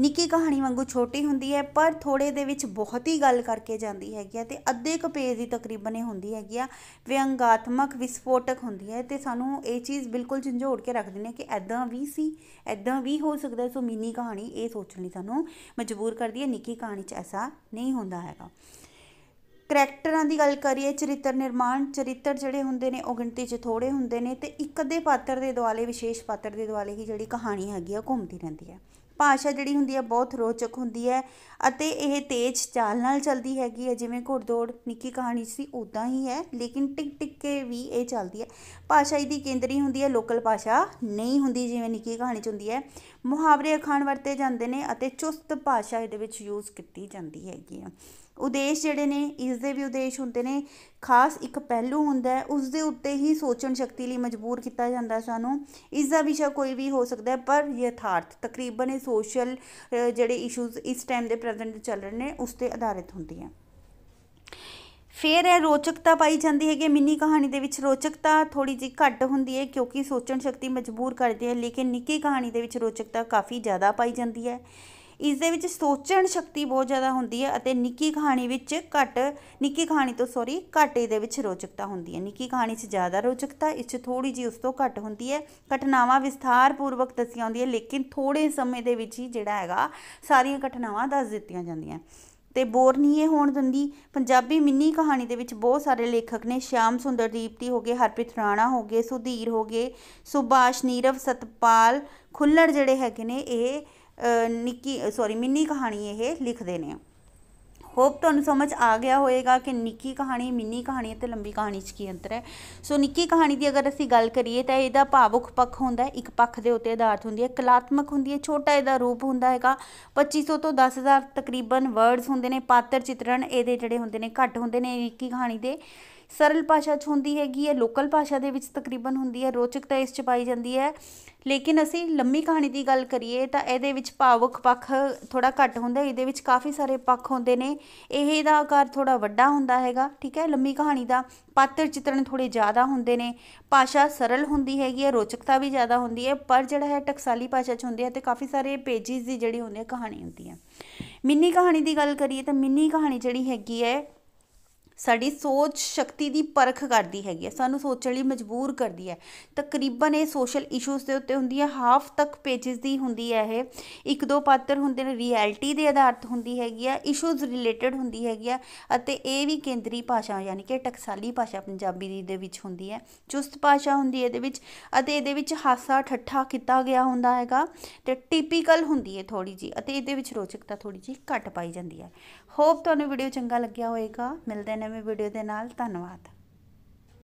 ਨਿੱਕੀ ਕਹਾਣੀ ਵਾਂਗੂ ਛੋਟੀ ਹੁੰਦੀ ਹੈ ਪਰ ਥੋੜੇ ਦੇ ਵਿੱਚ ਬਹੁਤ ਹੀ ਗੱਲ ਕਰਕੇ ਜਾਂਦੀ ਹੈਗੀ ਆ ਤੇ ਅੱਧੇ ਕੁ ਪੇਜ ਦੀ ਤਕਰੀਬਨ ਇਹ ਹੁੰਦੀ ਹੈਗੀ ਆ ਵਿਅੰਗਾਤਮਕ ਵਿਸਫੋਟਕ ਹੁੰਦੀ ਹੈ ਤੇ ਸਾਨੂੰ ਇਹ ਚੀਜ਼ ਬਿਲਕੁਲ ਝੰਜੋੜ ਕੇ ਰੱਖ ਦਿੰਨੇ ਕਿ ਐਦਾਂ ਵੀ ਸੀ ਐਦਾਂ ਵੀ ਹੋ ਸਕਦਾ ਸੋ ਮਿੰਨੀ ਕਹਾਣੀ ਇਹ ਸੋਚਣ ਲਈ ਸਾਨੂੰ ਮਜਬੂਰ ਕਰਦੀ ਹੈ ਨਿੱਕੀ ਕਹਾਣੀ 'ਚ ਐਸਾ ਨਹੀਂ ਹੁੰਦਾ ਹੈਗਾ ਕਰੈਕਟਰਾਂ ਦੀ ਗੱਲ ਕਰੀਏ ਚਰਿੱਤਰ ਨਿਰਮਾਣ ਚਰਿੱਤਰ ਜਿਹੜੇ ਹੁੰਦੇ ਨੇ ਉਹ ਗਿਣਤੀ 'ਚ ਥੋੜੇ ਹੁੰਦੇ ਨੇ ਤੇ ਇੱਕ ਅੱਧੇ ਪਾਤਰ ਦੇ ਦੁਆਲੇ ਵਿਸ਼ੇਸ਼ ਪਾਤਰ ਦੇ ਦੁਆਲੇ ਹੀ ਜਿਹੜੀ ਕਹਾਣੀ ਹੈਗੀ ਆ ਘੁੰਮਦੀ ਰਹਿੰਦੀ ਹੈ ਭਾਸ਼ਾ ਜਿਹੜੀ ਹੁੰਦੀ ਹੈ ਬਹੁਤ ਰੋਚਕ ਹੁੰਦੀ ਹੈ ਅਤੇ ਇਹ ਤੇਜ਼ ਚਾਲ ਨਾਲ ਚਲਦੀ ਹੈਗੀ ਹੈ ਜਿਵੇਂ ਘੋੜਦੌੜ ਨਿੱਕੀ ਕਹਾਣੀ ਸੀ ਉਦਾਂ ਹੀ ਹੈ ਲੇਕਿਨ ਟਿਕ ਟਿਕ ਕੇ ਵੀ ਇਹ ਚਲਦੀ ਹੈ ਭਾਸ਼ਾ ਇਹਦੀ ਕੇਂਦਰੀ ਹੁੰਦੀ ਹੈ ਲੋਕਲ ਭਾਸ਼ਾ ਨਹੀਂ ਹੁੰਦੀ ਜਿਵੇਂ ਨਿੱਕੀ ਕਹਾਣੀ 'ਚ ਹੁੰਦੀ ਹੈ ਮੁਹਾਵਰੇ ਅਖਾਣ ਵਰਤੇ ਜਾਂਦੇ ਨੇ ਅਤੇ ਚੁਸਤ ਭਾਸ਼ਾ ਇਹਦੇ ਵਿੱਚ ਯੂਜ਼ ਕੀਤੀ ਜਾਂਦੀ ਹੈਗੀ ਆ ਉਦੇਸ਼ ਜਿਹੜੇ ਨੇ ਇਸ ਦੇ ਵੀ ਉਦੇਸ਼ ਹੁੰਦੇ ਨੇ ਖਾਸ ਇੱਕ ਪਹਿਲੂ ਹੁੰਦਾ ਹੈ ਉਸ ਦੇ ਉੱਤੇ ਹੀ ਸੋਚਣ ਸ਼ਕਤੀ ਲਈ ਮਜਬੂਰ ਕੀਤਾ ਜਾਂਦਾ ਸਾਨੂੰ ਇਸ ਦਾ ਵਿਸ਼ਾ ਕੋਈ ਵੀ ਹੋ ਸਕਦਾ ਹੈ ਪਰ ਯਥਾਰਥ ਤਕਰੀਬਨ ਇਹ ਸੋਸ਼ਲ ਜਿਹੜੇ ਇਸ਼ੂਜ਼ ਇਸ ਟਾਈਮ ਦੇ ਪ੍ਰੈਜ਼ੈਂਟ ਚੱਲ ਰਹੇ ਨੇ ਉਸ ਤੇ ਆਧਾਰਿਤ ਹੁੰਦੀ ਹੈ ਫੇਰ ਇਹ ਰੋਚਕਤਾ ਪਾਈ ਜਾਂਦੀ ਹੈ ਕਿ ਮਿੰਨੀ ਕਹਾਣੀ ਦੇ ਵਿੱਚ ਰੋਚਕਤਾ ਥੋੜੀ ਜਿਹੀ ਘੱਟ ਹੁੰਦੀ ਹੈ ਕਿਉਂਕਿ ਸੋਚਣ ਸ਼ਕਤੀ ਮਜਬੂਰ ਕਰਦੀ ਹੈ ਲੇਕਿਨ ਨਿੱਕੀ ਕਹਾਣੀ ਦੇ ਵਿੱਚ ਰੋਚਕਤਾ ਕਾਫੀ ਜ਼ਿਆਦਾ ਪਾਈ ਜਾਂਦੀ ਹੈ ਇਸ ਦੇ ਵਿੱਚ ਸੋਚਣ ਸ਼ਕਤੀ ਬਹੁਤ ਜ਼ਿਆਦਾ ਹੁੰਦੀ ਹੈ ਅਤੇ ਨਿੱਕੀ ਕਹਾਣੀ ਵਿੱਚ ਘੱਟ ਨਿੱਕੀ ਕਹਾਣੀ ਤੋਂ ਸੌਰੀ ਘਟੇ ਦੇ ਵਿੱਚ ਰੋਚਕਤਾ ਹੁੰਦੀ ਹੈ ਨਿੱਕੀ ਕਹਾਣੀ 'ਚ ਜ਼ਿਆਦਾ ਰੋਚਕਤਾ ਇਸ 'ਚ ਥੋੜੀ ਜੀ ਉਸ ਤੋਂ ਘੱਟ ਹੁੰਦੀ ਹੈ ਘਟਨਾਵਾਂ ਵਿਸਥਾਰ ਪੂਰਵਕ ਦੱਸੀਆਂ ਹੁੰਦੀਆਂ ਲੇਕਿਨ ਥੋੜੇ ਸਮੇਂ ਦੇ ਵਿੱਚ ਹੀ ਜਿਹੜਾ ਹੈਗਾ ਸਾਰੀਆਂ ਘਟਨਾਵਾਂ ਦੱਸ ਦਿੱਤੀਆਂ ਜਾਂਦੀਆਂ ਤੇ ਬੋਰ ਨਹੀਂ ਇਹ ਹੋਣ ਦਿੰਦੀ ਪੰਜਾਬੀ ਮਿੰਨੀ ਕਹਾਣੀ ਦੇ ਵਿੱਚ ਬਹੁਤ ਸਾਰੇ ਲੇਖਕ ਨੇ ਸ਼ਾਮ ਸੁੰਦਰਦੀਪ ਦੀ ਹੋਗੇ ਹਰਪ੍ਰੀਤ ਰਾਣਾ ਹੋਗੇ ਸੁਧੀਰ ਹੋਗੇ ਸੁਭਾਸ਼ ਨੀਰਵ ਸਤਪਾਲ ਖੁੱਲੜ ਜਿਹੜੇ ਹੈਗੇ ਨੇ ਇਹ ਨਿੱਕੀ ਸੌਰੀ ਮਿੰਨੀ ਕਹਾਣੀ ਇਹ ਲਿਖਦੇ ਨੇ ਹੋਪ ਤੁਹਾਨੂੰ ਸਮਝ ਆ ਗਿਆ ਹੋਵੇਗਾ ਕਿ ਨਿੱਕੀ ਕਹਾਣੀ ਮਿੰਨੀ ਕਹਾਣੀ ਤੇ ਲੰਬੀ ਕਹਾਣੀ 'ਚ ਕੀ ਅੰਤਰ ਹੈ ਸੋ ਨਿੱਕੀ ਕਹਾਣੀ ਦੀ ਅਗਰ ਅਸੀਂ ਗੱਲ ਕਰੀਏ ਤਾਂ ਇਹਦਾ ਭਾਵੁਕ ਪੱਖ ਹੁੰਦਾ ਹੈ ਇੱਕ ਪੱਖ ਦੇ ਉੱਤੇ ਆਧਾਰਿਤ ਹੁੰਦੀ ਹੈ ਕਲਾਤਮਕ ਹੁੰਦੀ ਹੈ ਛੋਟਾ ਇਹਦਾ ਰੂਪ ਹੁੰਦਾ ਹੈਗਾ 2500 ਤੋਂ 10000 ਤਕਰੀਬਨ ਵਰਡਸ ਹੁੰਦੇ ਨੇ ਪਾਤਰ ਚਿਤਰਣ ਇਹਦੇ ਜਿਹੜੇ ਹੁੰਦੇ ਨੇ ਘੱਟ ਹੁੰਦੇ ਨੇ ਨਿੱਕੀ ਕਹਾਣੀ ਦੇ ਸਰਲ ਭਾਸ਼ਾ 'ਚ ਹੁੰਦੀ ਹੈਗੀ ਹੈ ਲੋਕਲ ਭਾਸ਼ਾ ਦੇ ਵਿੱਚ ਤਕਰੀਬਨ ਹੁੰਦੀ ਹੈ ਰੋਚਕਤਾ ਇਸ 'ਚ ਪਾਈ ਜਾਂਦੀ ਹੈ ਲੇਕਿਨ ਅਸੀਂ ਲੰਮੀ ਕਹਾਣੀ ਦੀ ਗੱਲ ਕਰੀਏ ਤਾਂ ਇਹਦੇ ਵਿੱਚ ਭਾਵਕ ਪੱਖ ਥੋੜਾ ਘੱਟ ਹੁੰਦਾ ਇਹਦੇ ਵਿੱਚ ਕਾਫੀ ਸਾਰੇ ਪੱਖ ਹੁੰਦੇ ਨੇ ਇਹ ਦਾ ਆਕਾਰ ਥੋੜਾ ਵੱਡਾ ਹੁੰਦਾ ਹੈਗਾ ਠੀਕ ਹੈ ਲੰਮੀ ਕਹਾਣੀ ਦਾ ਪਾਤਰ ਚਿਤਰਣ ਥੋੜੇ ਜ਼ਿਆਦਾ ਹੁੰਦੇ ਨੇ ਭਾਸ਼ਾ ਸਰਲ ਹੁੰਦੀ ਹੈਗੀ ਹੈ ਰੋਚਕਤਾ ਵੀ ਜ਼ਿਆਦਾ ਹੁੰਦੀ ਹੈ ਪਰ ਜਿਹੜਾ ਹੈ ਟਕਸਾਲੀ ਭਾਸ਼ਾ 'ਚ ਹੁੰਦੀ ਹੈ ਤੇ ਕਾਫੀ ਸਾਰੇ ਪੇजेस ਦੀ ਜਿਹੜੀ ਹੁੰਦੀ ਹੈ ਕਹਾਣੀ ਹੁੰਦੀ ਹੈ ਮਿੰਨੀ ਕਹਾਣੀ ਦੀ ਗੱਲ ਕਰੀਏ ਤਾਂ ਮਿੰਨੀ ਕਹਾਣੀ ਜਿਹੜੀ ਹੈਗੀ ਹੈ ਸਾਡੀ ਸੋਚ ਸ਼ਕਤੀ ਦੀ ਪਰਖ ਕਰਦੀ ਹੈਗੀ ਹੈ ਸਾਨੂੰ ਸੋਚਣ ਲਈ ਮਜਬੂਰ ਕਰਦੀ ਹੈ ਤਕਰੀਬਨ ਇਹ ਸੋਸ਼ਲ ਇਸ਼ੂਸ ਦੇ ਉੱਤੇ ਹੁੰਦੀ ਹੈ ਹਾਫ ਤੱਕ ਪੇजेस ਦੀ ਹੁੰਦੀ ਹੈ ਇਹ ਇੱਕ ਦੋ ਪਾਤਰ ਹੁੰਦੇ ਨੇ ਰਿਐਲਿਟੀ ਦੇ ਆਧਾਰਤ ਹੁੰਦੀ ਹੈਗੀ ਆ ਇਸ਼ੂਸ ਰਿਲੇਟਡ ਹੁੰਦੀ ਹੈਗੀ ਆ ਅਤੇ ਇਹ ਵੀ ਕੇਂਦਰੀ ਭਾਸ਼ਾ ਯਾਨੀ ਕਿ ਟਕਸਾਲੀ ਭਾਸ਼ਾ ਪੰਜਾਬੀ ਦੀ ਦੇ ਵਿੱਚ ਹੁੰਦੀ ਹੈ ਚੁਸਤ ਭਾਸ਼ਾ ਹੁੰਦੀ ਹੈ ਇਹਦੇ ਵਿੱਚ ਅਤੇ ਇਹਦੇ ਵਿੱਚ ਹਾਸਾ ਠੱਠਾ ਕੀਤਾ ਗਿਆ ਹੁੰਦਾ ਹੈਗਾ ਤੇ ਟਿਪੀਕਲ ਹੁੰਦੀ ਹੈ ਥੋੜੀ ਜੀ ਅਤੇ ਇਹਦੇ ਵਿੱਚ ਰੋਚਕਤਾ ਥੋੜੀ ਜੀ ਘੱਟ ਪਾਈ ਜਾਂਦੀ ਹੈ ਹੋਪ ਤੁਹਾਨੂੰ ਵੀਡੀਓ ਚੰਗਾ ਲੱਗਿਆ ਹੋਵੇਗਾ ਮਿਲਦੇ ਨੇ ਨਵੀਂ ਵੀਡੀਓ ਦੇ ਨਾਲ ਧੰਨਵਾਦ